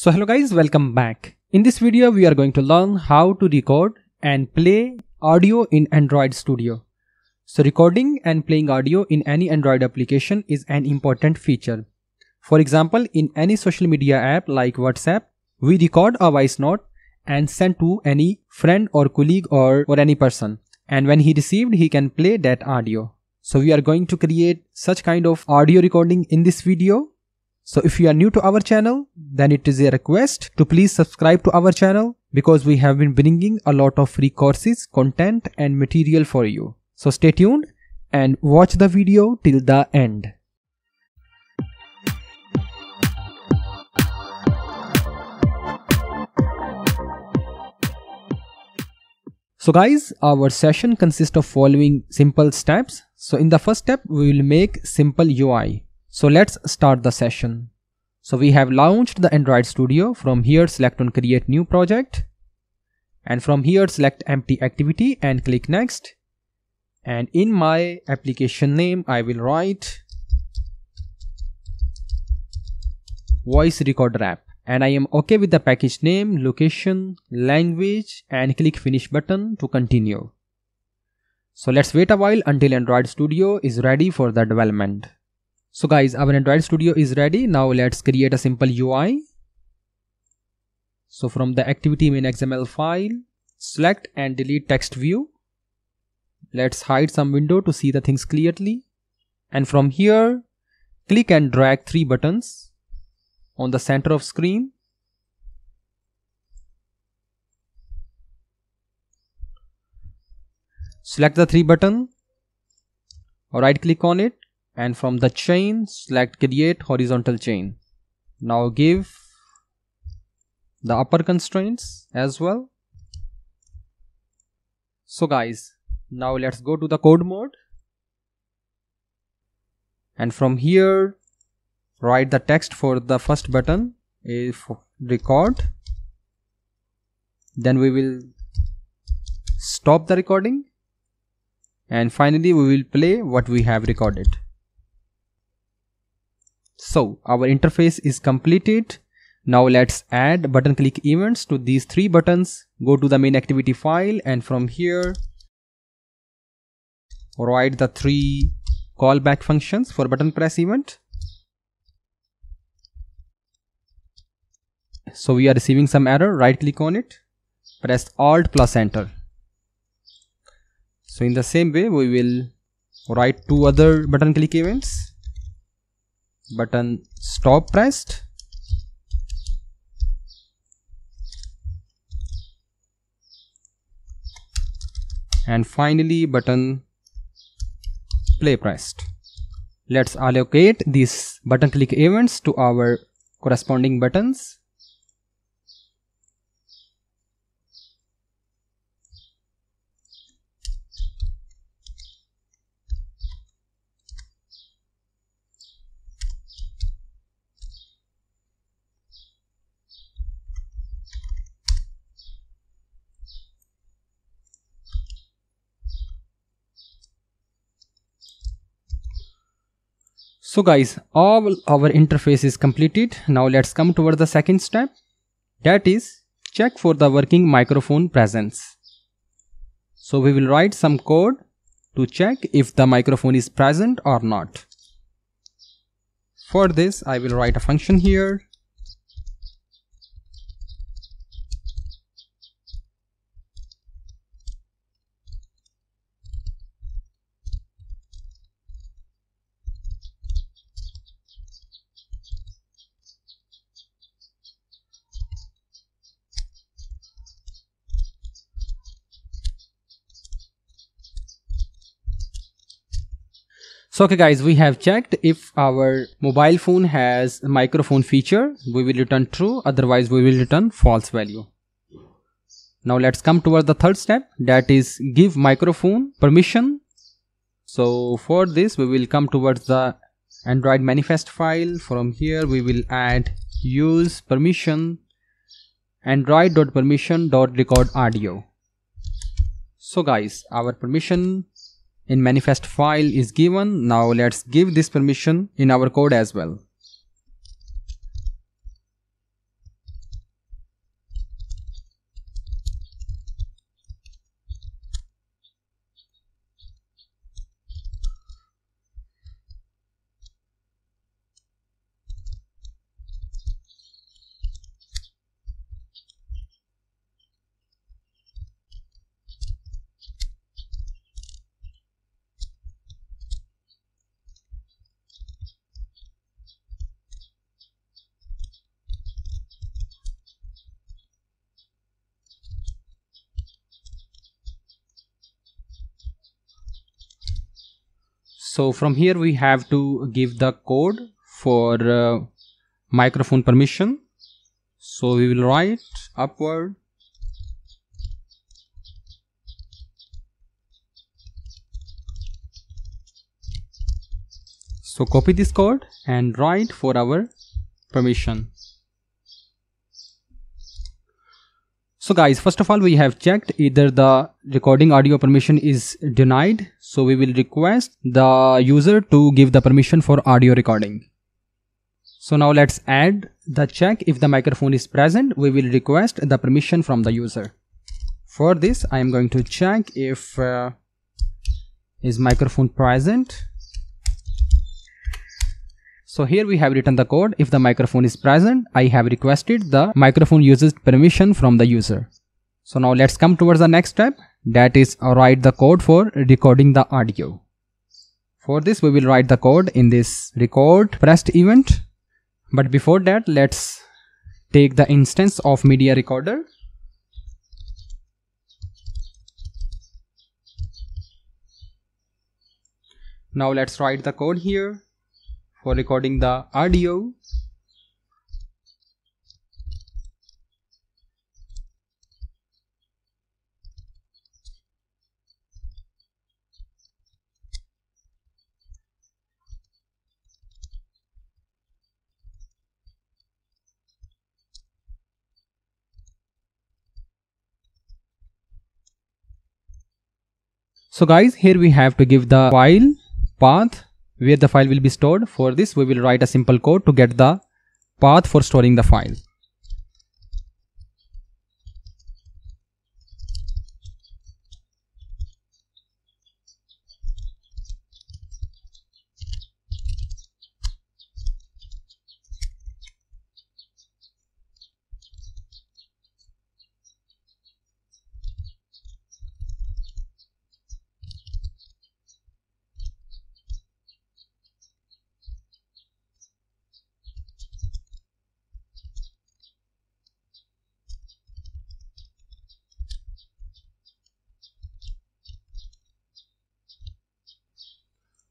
So hello guys, welcome back. In this video, we are going to learn how to record and play audio in Android Studio. So recording and playing audio in any Android application is an important feature. For example, in any social media app like WhatsApp, we record a voice note and send to any friend or colleague or, or any person. And when he received, he can play that audio. So we are going to create such kind of audio recording in this video so if you are new to our channel, then it is a request to please subscribe to our channel because we have been bringing a lot of free courses, content and material for you. So stay tuned and watch the video till the end. So guys, our session consists of following simple steps. So in the first step, we will make simple UI. So let's start the session. So we have launched the Android Studio. From here select on create new project. And from here select empty activity and click next. And in my application name, I will write voice recorder app and I am okay with the package name, location, language and click finish button to continue. So let's wait a while until Android Studio is ready for the development. So guys, our Android Studio is ready. Now let's create a simple UI. So from the activity main XML file, select and delete text view. Let's hide some window to see the things clearly. And from here, click and drag three buttons on the center of screen. Select the three button, right click on it and from the chain select create horizontal chain now give the upper constraints as well so guys now let's go to the code mode and from here write the text for the first button if record then we will stop the recording and finally we will play what we have recorded so our interface is completed. Now let's add button click events to these three buttons. Go to the main activity file and from here write the three callback functions for button press event. So we are receiving some error, right click on it, press alt plus enter. So in the same way we will write two other button click events button stop pressed and finally button play pressed let's allocate these button click events to our corresponding buttons So guys, all our interface is completed. Now let's come towards the second step. That is check for the working microphone presence. So we will write some code to check if the microphone is present or not. For this, I will write a function here So okay guys, we have checked if our mobile phone has microphone feature, we will return true, otherwise we will return false value. Now let's come towards the third step that is give microphone permission. So for this we will come towards the Android manifest file. From here we will add use permission record audio. So guys, our permission in manifest file is given now let's give this permission in our code as well so from here we have to give the code for uh, microphone permission so we will write upward so copy this code and write for our permission So guys, first of all, we have checked either the recording audio permission is denied. So we will request the user to give the permission for audio recording. So now let's add the check if the microphone is present, we will request the permission from the user. For this, I am going to check if uh, is microphone present so here we have written the code. If the microphone is present, I have requested the microphone uses permission from the user. So now let's come towards the next step that is uh, write the code for recording the audio. For this we will write the code in this record pressed event. But before that let's take the instance of media recorder. Now let's write the code here for recording the audio. So guys, here we have to give the file path where the file will be stored. For this, we will write a simple code to get the path for storing the file.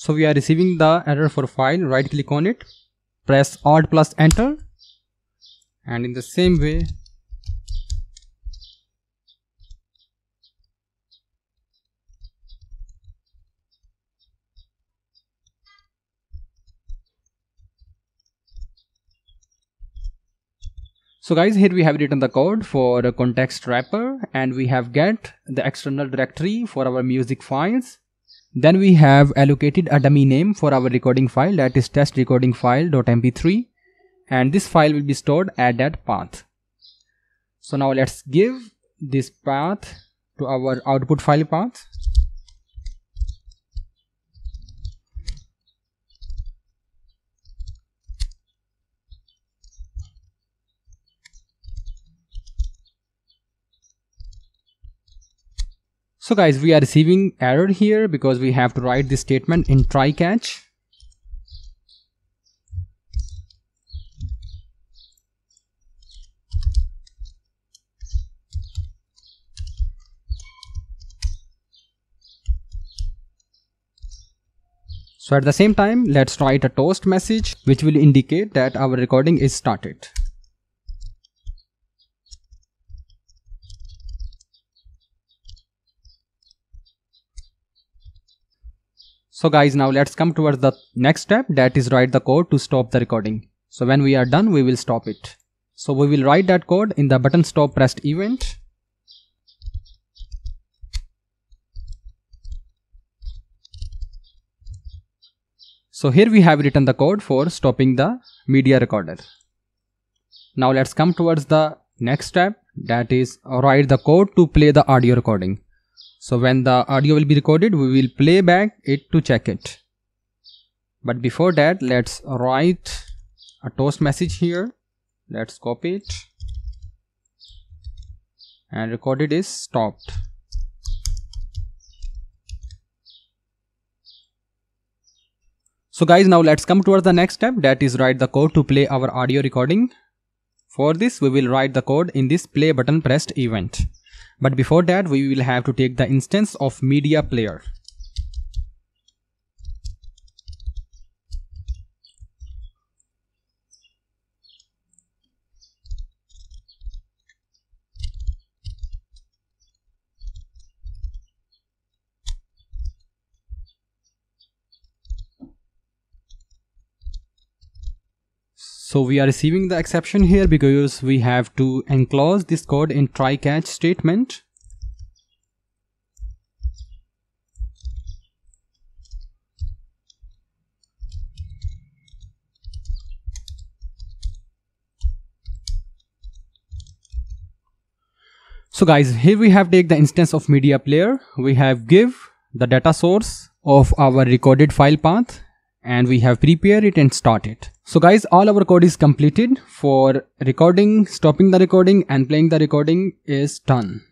So we are receiving the error for file, right click on it, press alt plus enter. And in the same way, So guys, here we have written the code for a context wrapper and we have get the external directory for our music files then we have allocated a dummy name for our recording file that is test recording file.mp3 and this file will be stored at that path. So now let's give this path to our output file path So guys, we are receiving error here because we have to write this statement in try catch. So at the same time, let's write a toast message which will indicate that our recording is started. So guys, now let's come towards the next step that is write the code to stop the recording. So when we are done, we will stop it. So we will write that code in the button stop pressed event. So here we have written the code for stopping the media recorder. Now let's come towards the next step that is write the code to play the audio recording. So when the audio will be recorded, we will play back it to check it. But before that, let's write a toast message here. Let's copy it. And recorded is stopped. So guys, now let's come towards the next step that is write the code to play our audio recording. For this, we will write the code in this play button pressed event. But before that, we will have to take the instance of media player. So we are receiving the exception here because we have to enclose this code in try catch statement. So guys, here we have take the instance of media player. We have give the data source of our recorded file path and we have prepared it and start it. So guys, all our code is completed for recording, stopping the recording and playing the recording is done.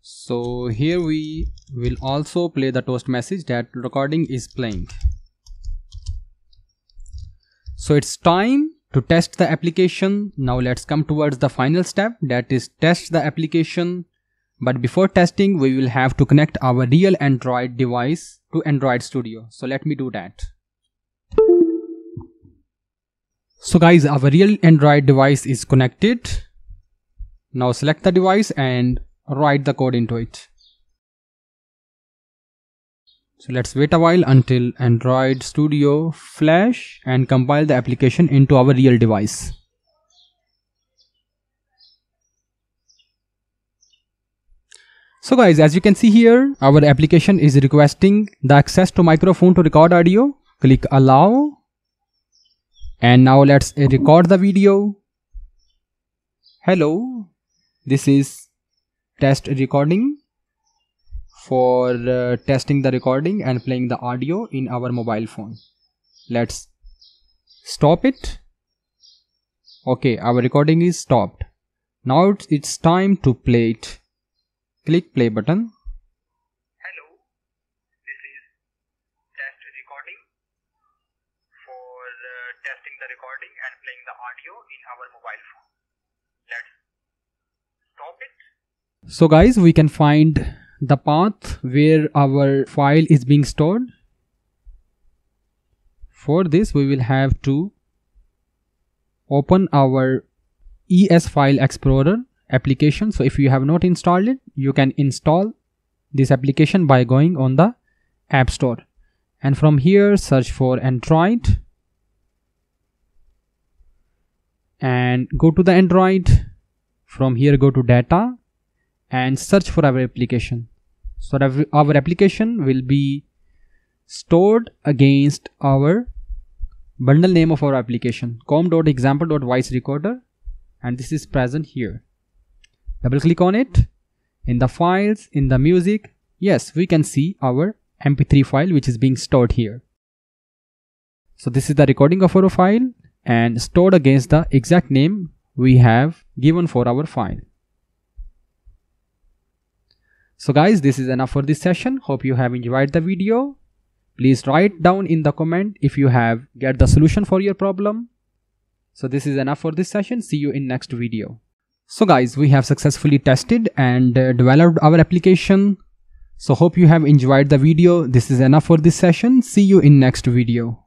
So here we will also play the toast message that recording is playing. So it's time to test the application. Now let's come towards the final step that is test the application but before testing, we will have to connect our real Android device to Android Studio. So let me do that. So guys, our real Android device is connected. Now select the device and write the code into it. So let's wait a while until Android Studio flash and compile the application into our real device. So guys, as you can see here, our application is requesting the access to microphone to record audio. Click allow. And now let's record the video. Hello, this is test recording for uh, testing the recording and playing the audio in our mobile phone. Let's stop it. Okay, our recording is stopped. Now it's time to play it. Click play button. Hello, this is test recording for uh, testing the recording and playing the audio in our mobile phone. Let's stop it. So guys, we can find the path where our file is being stored. For this, we will have to open our ES file explorer application so if you have not installed it you can install this application by going on the app store and from here search for android and go to the android from here go to data and search for our application so our application will be stored against our bundle name of our application com.example.voice recorder and this is present here double click on it in the files in the music yes we can see our mp3 file which is being stored here so this is the recording of our file and stored against the exact name we have given for our file so guys this is enough for this session hope you have enjoyed the video please write down in the comment if you have get the solution for your problem so this is enough for this session see you in next video so guys, we have successfully tested and uh, developed our application. So hope you have enjoyed the video. This is enough for this session. See you in next video.